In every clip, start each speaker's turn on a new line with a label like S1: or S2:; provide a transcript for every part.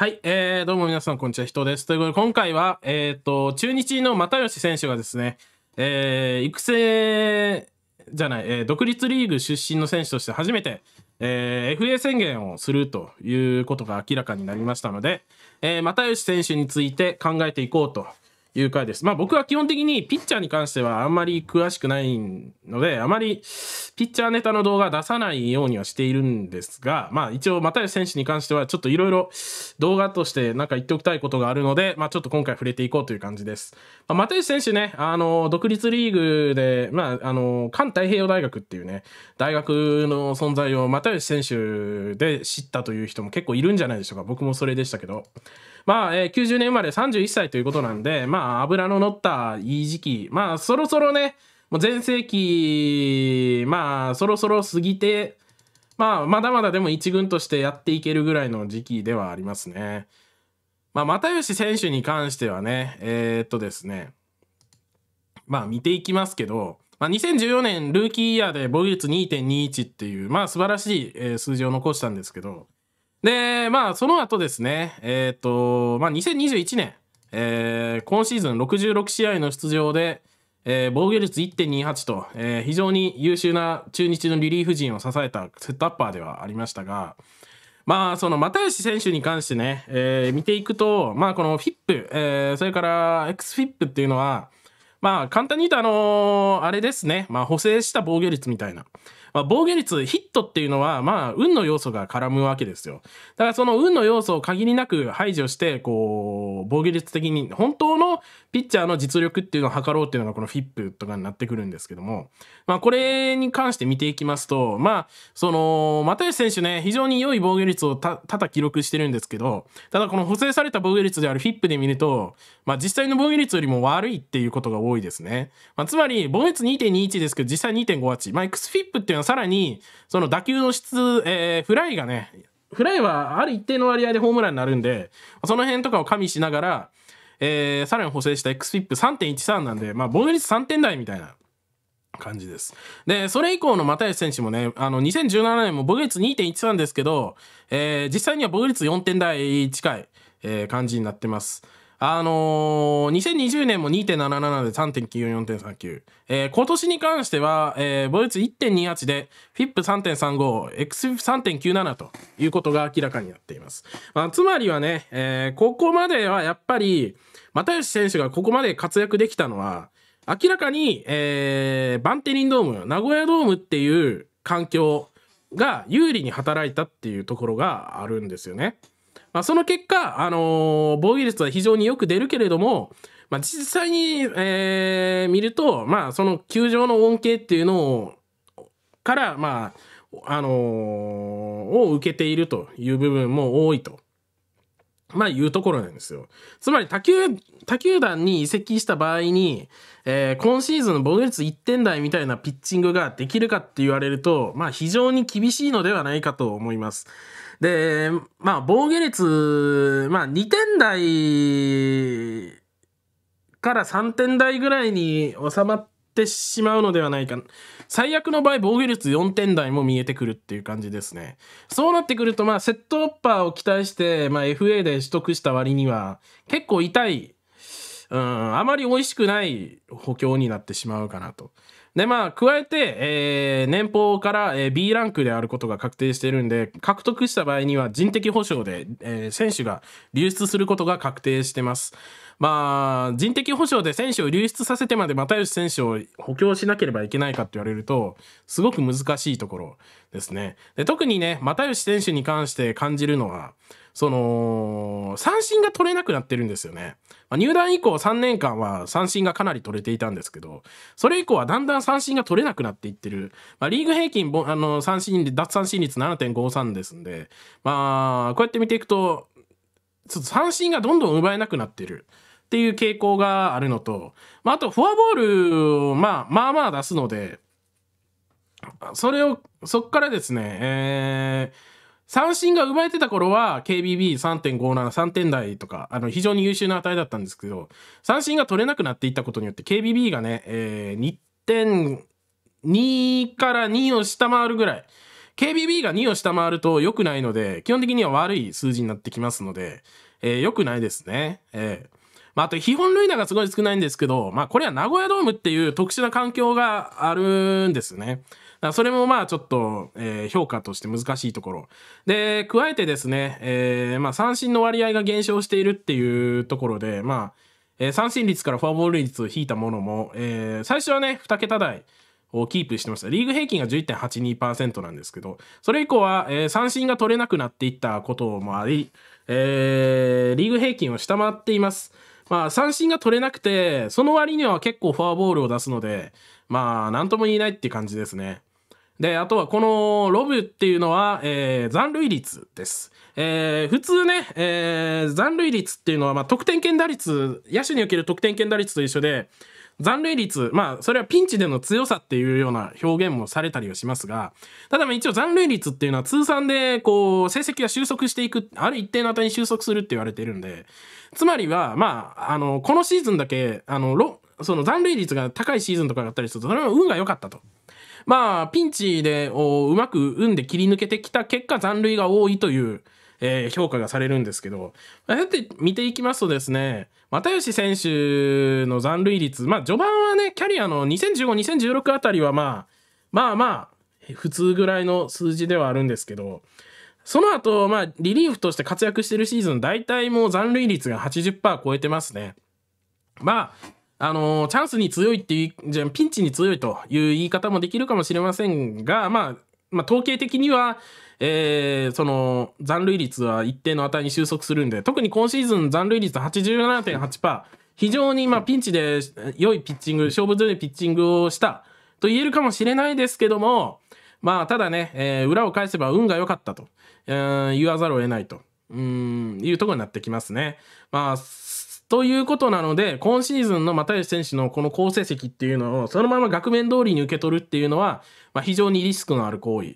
S1: はい、えー、どうも皆さん、こんにちは、人です。ということで、今回は、えっ、ー、と、中日の又吉選手がですね、えー、育成じゃない、えー、独立リーグ出身の選手として初めて、えー、FA 宣言をするということが明らかになりましたので、えー、又吉選手について考えていこうという回です。まあ僕は基本的にピッチャーに関してはあんまり詳しくないので、あまりピッチャーネタの動画出さないようにはしているんですが、まあ一応又吉選手に関してはちょっといろいろ動画としてなんか言っておきたいことがあるので、まあちょっと今回触れていこうという感じです。まあ、又吉選手ね、あの、独立リーグで、まああの、環太平洋大学っていうね、大学の存在を又吉選手で知ったという人も結構いるんじゃないでしょうか。僕もそれでしたけど。まあ、えー、90年生まれ31歳ということなんで、まあ、脂の乗ったいい時期。まあ、そろそろね、もう全盛期、まあ、そろそろ過ぎて、まあ、まだまだでも一軍としてやっていけるぐらいの時期ではありますね。まあ、又吉選手に関してはね、えー、っとですね、まあ、見ていきますけど、まあ、2014年ルーキーイヤーで防御率2.21っていう、まあ、素晴らしい数字を残したんですけど、で、まあ、その後ですね、えっ、ー、と、まあ、2021年、えー、今シーズン66試合の出場で、えー、防御率1.28と、えー、非常に優秀な中日のリリーフ陣を支えたセットアッパーではありましたが、まあ、その又吉選手に関してね、えー、見ていくと、まあ、このフィップ、えー、それから X フィップっていうのは、まあ、簡単に言うと、あのー、あれですね、まあ、補正した防御率みたいな。まあ、防御率、ヒットっていうのは、まあ、運の要素が絡むわけですよ。だからその運の要素を限りなく排除して、こう、防御率的に、本当のピッチャーの実力っていうのを測ろうっていうのが、このフィップとかになってくるんですけども、まあ、これに関して見ていきますと、まあ、その、又吉選手ね、非常に良い防御率をた、ただ記録してるんですけど、ただこの補正された防御率であるフィップで見ると、まあ、実際の防御率よりも悪いっていうことが多いですね。まあ、つまり、防御率2.21ですけど、実際2.58。まあ、X フィップっていうのはさらに、その打球の質、えー、フライがね、フライはある一定の割合でホームランになるんで、その辺とかを加味しながら、えー、さらに補正した XFIP3.13 なんで、まあ、防御率3点台みたいな感じです。で、それ以降の又吉選手もね、あの、2017年も防御率2.13ですけど、えー、実際には防御率4点台近い、えー、感じになってます。あのー、2020年も2.77で3.94.39、えー、今年に関しては、えー、ボイツ1.28で FIP3.35、XFIP3.97 ということが明らかになっています。まあ、つまりはね、えー、ここまではやっぱり、又吉選手がここまで活躍できたのは、明らかに、えー、バンテリンドーム、名古屋ドームっていう環境が有利に働いたっていうところがあるんですよね。まあ、その結果、あの防御率は非常によく出るけれども、まあ、実際に、えー、見ると、まあ、その球場の恩恵っていうのをから、まああのを受けているという部分も多いと。まあいうところなんですよ。つまり他球、他球団に移籍した場合に、えー、今シーズンの防御率1点台みたいなピッチングができるかって言われると、まあ非常に厳しいのではないかと思います。で、まあ防御率、まあ2点台から3点台ぐらいに収まっってしまうのではないか最悪の場合防御率4点台も見えてくるっていう感じですねそうなってくるとまあセットオッパーを期待して、まあ、FA で取得した割には結構痛いうんあまり美味しくない補強になってしまうかなとでまあ加えて、えー、年俸から、えー、B ランクであることが確定しているんで獲得した場合には人的保障で、えー、選手が流出することが確定してます。まあ人的保障で選手を流出させてまで又吉選手を補強しなければいけないかって言われるとすごく難しいところですね。で特にね又吉選手に関して感じるのはその、三振が取れなくなってるんですよね。まあ、入団以降3年間は三振がかなり取れていたんですけど、それ以降はだんだん三振が取れなくなっていってる。まあ、リーグ平均、あの、三振、奪三振率7.53ですんで、まあ、こうやって見ていくと、ちょっと三振がどんどん奪えなくなってる。っていう傾向があるのと、まあ、あとフォアボールを、まあ、まあまあ出すので、それを、そっからですね、えー、三振が生まれてた頃は KBB3.57、3点台とか、あの、非常に優秀な値だったんですけど、三振が取れなくなっていったことによって KBB がね、えー、2.2から2を下回るぐらい。KBB が2を下回ると良くないので、基本的には悪い数字になってきますので、えー、良くないですね。えーまあ、あと、基本類打がすごい少ないんですけど、まあ、これは名古屋ドームっていう特殊な環境があるんですね。それもまあちょっと、えー、評価として難しいところ。で、加えてですね、えー、まあ三振の割合が減少しているっていうところで、まあ、えー、三振率からフォアボール率を引いたものも、えー、最初はね、2桁台。をキープしてました。リーグ平均が11.82%なんですけど、それ以降は、えー、三振が取れなくなっていったこともあり、えー、リーグ平均を下回っています。まあ、三振が取れなくて、その割には結構フォアボールを出すので、まあ、なんとも言えないって感じですね。で、あとはこのロブっていうのは、えー、残塁率です。えー、普通ね、えー、残塁率っていうのは、まあ、得点圏打率、野手における得点圏打率と一緒で、残塁率、まあ、それはピンチでの強さっていうような表現もされたりはしますが、ただまあ一応残塁率っていうのは通算で、こう、成績が収束していく、ある一定の値に収束するって言われてるんで、つまりは、まあ、あの、このシーズンだけ、あの、その残塁率が高いシーズンとかがあったりすると、それは運が良かったと。まあ、ピンチでうまく運で切り抜けてきた結果、残塁が多いという、えー、評価がされるんですけど、そうやって見ていきますとですね、又吉選手の残塁率、まあ、序盤はね、キャリアの2015、2016あたりはまあ、まあまあ、普通ぐらいの数字ではあるんですけど、その後、まあ、リリーフとして活躍してるシーズン、大体もう残塁率が80%超えてますね。まあ、あの、チャンスに強いっていう、じゃピンチに強いという言い方もできるかもしれませんが、まあ、まあ、統計的には、えー、その残塁率は一定の値に収束するんで、特に今シーズン残塁率87.8%、非常にまピンチで良いピッチング、勝負強いピッチングをしたと言えるかもしれないですけども、まあ、ただね、えー、裏を返せば運が良かったと、えー、言わざるを得ないと。うん、いうところになってきますね。まあ、ということなので、今シーズンの又吉選手のこの好成績っていうのを、そのまま額面通りに受け取るっていうのは、まあ、非常にリスクのある行為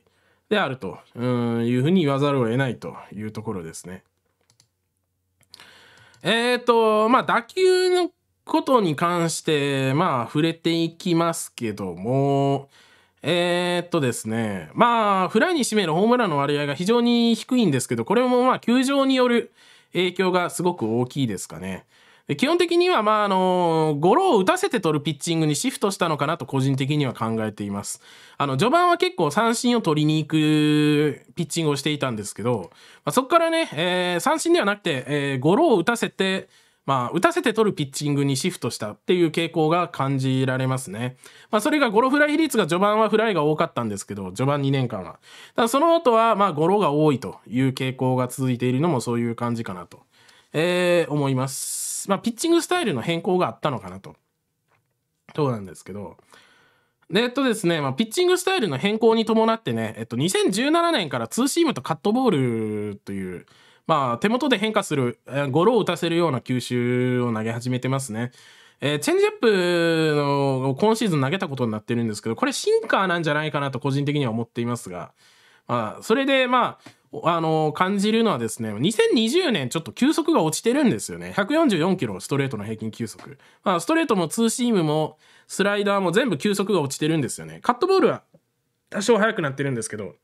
S1: であるというふうに言わざるを得ないというところですね。えっ、ー、と、まあ、打球のことに関して、まあ、触れていきますけども、えー、っとですね、まあ、フライに占めるホームランの割合が非常に低いんですけど、これもまあ、球場による影響がすごく大きいですかね。基本的には、まあ、あの、ゴロを打たせて取るピッチングにシフトしたのかなと個人的には考えています。あの、序盤は結構三振を取りに行くピッチングをしていたんですけど、まあ、そこからね、えー、三振ではなくて、えー、ゴロを打たせて、まあ、打たせて取るピッチングにシフトしたっていう傾向が感じられますね。まあ、それがゴロフライ比率が序盤はフライが多かったんですけど、序盤2年間は。ただその後は、まあ、ゴロが多いという傾向が続いているのもそういう感じかなと、えー、思います。まあ、ピッチングスタイルの変更があったのかなと。そうなんですけど。で、えっとですね、まあ、ピッチングスタイルの変更に伴ってね、えっと、2017年からツーシームとカットボールという、まあ、手元で変化する、ゴロを打たせるような球種を投げ始めてますね。えー、チェンジアップの今シーズン投げたことになってるんですけど、これシンカーなんじゃないかなと個人的には思っていますが、まあ、それで、まあ、あの感じるのはですね、2020年ちょっと球速が落ちてるんですよね。144キロストレートの平均球速。まあ、ストレートもツーシームもスライダーも全部球速が落ちてるんですよね。カットボールは多少速くなってるんですけど、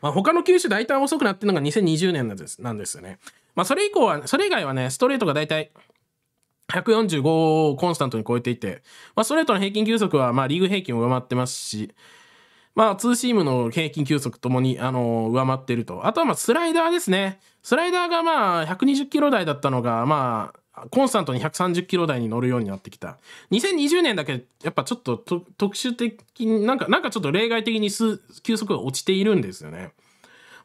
S1: まあ、他の球種大体遅くなってるのが2020年なんですなんですよね。まあ、それ以降は、それ以外はね、ストレートが大体145をコンスタントに超えていて、まあ、ストレートの平均球速はまあリーグ平均を上回ってますし、まあ、ツーシームの平均球速ともに、あの上回っていると。あとは、まあ、スライダーですね。スライダーが、まあ、120キロ台だったのが、まあ、コンスタントに130キロ台に乗るようになってきた。2020年だけ、やっぱちょっと特殊的に、なんか、なんかちょっと例外的に球速が落ちているんですよね。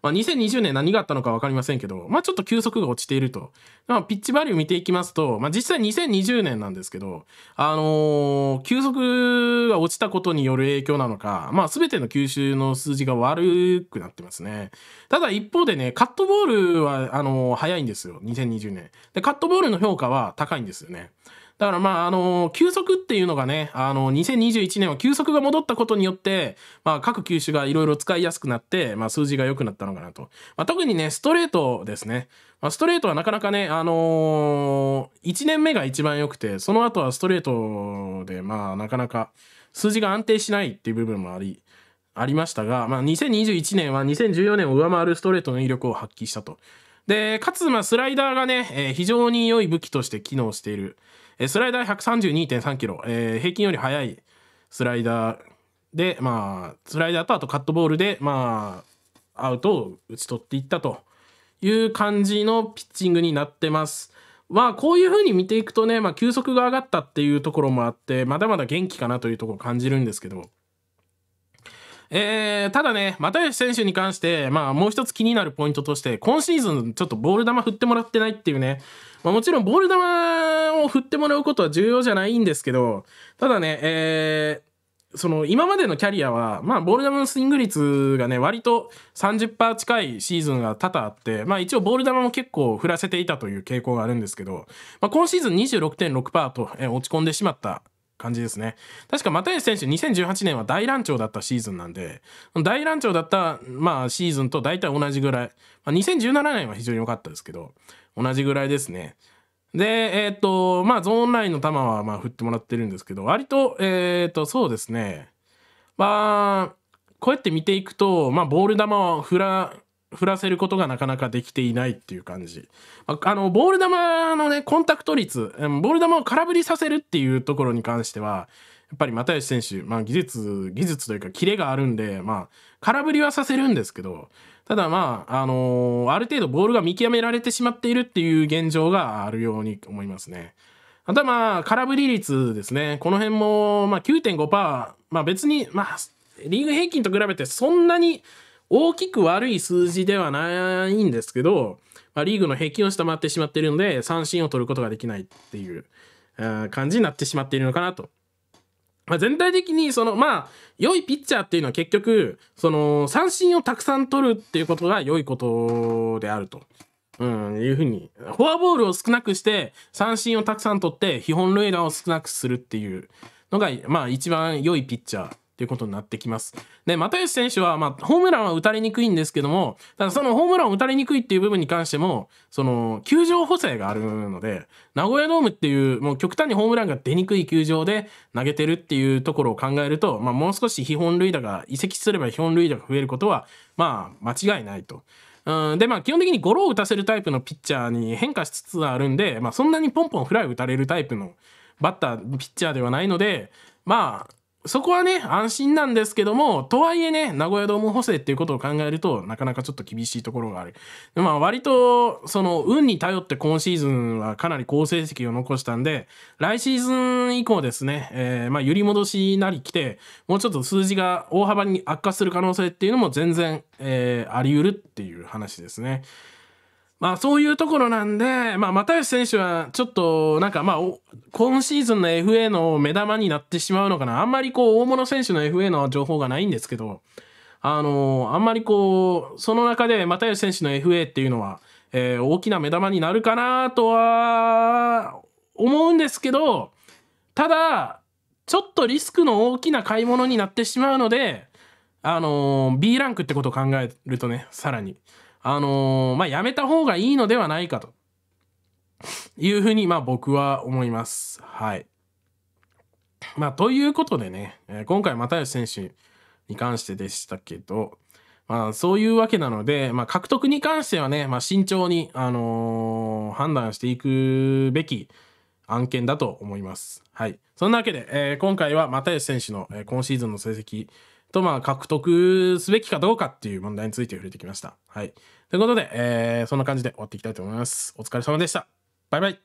S1: まあ、2020年何があったのか分かりませんけど、まあ、ちょっと急速が落ちていると。まあ、ピッチバリュー見ていきますと、まあ、実際2020年なんですけど、あのー、急速が落ちたことによる影響なのか、まあ、全ての吸収の数字が悪くなってますね。ただ一方でね、カットボールは、あのー、早いんですよ。2020年。で、カットボールの評価は高いんですよね。だからまあ、あの、休息っていうのがね、あの、2021年は休息が戻ったことによって、まあ、各球種がいろいろ使いやすくなって、まあ、数字が良くなったのかなと。まあ、特にね、ストレートですね。まあ、ストレートはなかなかね、あのー、1年目が一番良くて、その後はストレートで、まあ、なかなか数字が安定しないっていう部分もあり、ありましたが、まあ、2021年は2014年を上回るストレートの威力を発揮したと。で、かつ、まあ、スライダーがね、えー、非常に良い武器として機能している。えスライダー132.3キロ、えー、平均より速いスライダーで、まあ、スライダーとあとカットボールで、まあ、アウトを打ち取っていったという感じのピッチングになってます。まあ、こういう風に見ていくとね、まあ、球速が上がったっていうところもあって、まだまだ元気かなというところを感じるんですけど、えー、ただね、又吉選手に関して、まあ、もう一つ気になるポイントとして、今シーズンちょっとボール球振ってもらってないっていうね、まあ、もちろんボール球を振ってもらうことは重要じゃないんですけど、ただね、えー、その今までのキャリアは、まあ、ボール球のスイング率がね、割と30%近いシーズンが多々あって、まあ一応ボール球も結構振らせていたという傾向があるんですけど、まあ今シーズン26.6%と落ち込んでしまった感じですね。確か又吉選手2018年は大乱調だったシーズンなんで、大乱調だった、まあ、シーズンと大体同じぐらい。まあ、2017年は非常に良かったですけど、同じぐらいですね。で、えっ、ー、と、まあ、ゾーンラインの球は、まあ、振ってもらってるんですけど、割と、えっ、ー、と、そうですね。まあ、こうやって見ていくと、まあ、ボール球を振ら振らせることがなかなかできていないっていう感じ。あの、ボール球のね、コンタクト率、ボール球を空振りさせるっていうところに関しては、やっぱり又吉選手、まあ、技術、技術というか、キレがあるんで、まあ、空振りはさせるんですけど、ただまあ、あのー、ある程度ボールが見極められてしまっているっていう現状があるように思いますね。あとはまあ、空振り率ですね。この辺も、まあ9.5%、まあ別に、まあ、リーグ平均と比べてそんなに、大きく悪い数字ではないんですけど、まあ、リーグの平均を下回ってしまっているので、三振を取ることができないっていう感じになってしまっているのかなと。まあ、全体的に、その、まあ、良いピッチャーっていうのは結局、その、三振をたくさん取るっていうことが良いことであると。うん、いうふうに。フォアボールを少なくして、三振をたくさん取って、基本塁打を少なくするっていうのが、まあ、一番良いピッチャーということになってきます。で、又吉選手は、まあ、ホームランは打たれにくいんですけども、ただそのホームランを打たれにくいっていう部分に関しても、その、球場補正があるので、名古屋ドームっていう、もう極端にホームランが出にくい球場で投げてるっていうところを考えると、まあ、もう少し非本塁打が、移籍すれば非本塁打が増えることは、まあ、間違いないと。うん、でまあ基本的にゴロを打たせるタイプのピッチャーに変化しつつあるんで、まあ、そんなにポンポンフライ打たれるタイプのバッターピッチャーではないのでまあそこはね、安心なんですけども、とはいえね、名古屋ドーム補正っていうことを考えると、なかなかちょっと厳しいところがある。まあ割と、その、運に頼って今シーズンはかなり好成績を残したんで、来シーズン以降ですね、えー、まあ揺り戻しなり来て、もうちょっと数字が大幅に悪化する可能性っていうのも全然、えー、あり得るっていう話ですね。まあそういうところなんで、まあ又吉選手はちょっとなんかまあ今シーズンの FA の目玉になってしまうのかな。あんまりこう大物選手の FA の情報がないんですけど、あのー、あんまりこう、その中で又吉選手の FA っていうのは、えー、大きな目玉になるかなとは思うんですけど、ただ、ちょっとリスクの大きな買い物になってしまうので、あのー、B ランクってことを考えるとね、さらに。あのー、まあ、やめた方がいいのではないかというふうに、まあ、僕は思います。はい。まあ、ということでね、え今回又吉選手に関してでしたけど、まあ、そういうわけなので、まあ、獲得に関してはね、まあ、慎重に、あのー、判断していくべき案件だと思います。はい。そんなわけで、えー、今回は又吉選手の、え今シーズンの成績と、まあ、獲得すべきかどうかっていう問題について触れてきました。はい。ということで、えー、そんな感じで終わっていきたいと思います。お疲れ様でした。バイバイ。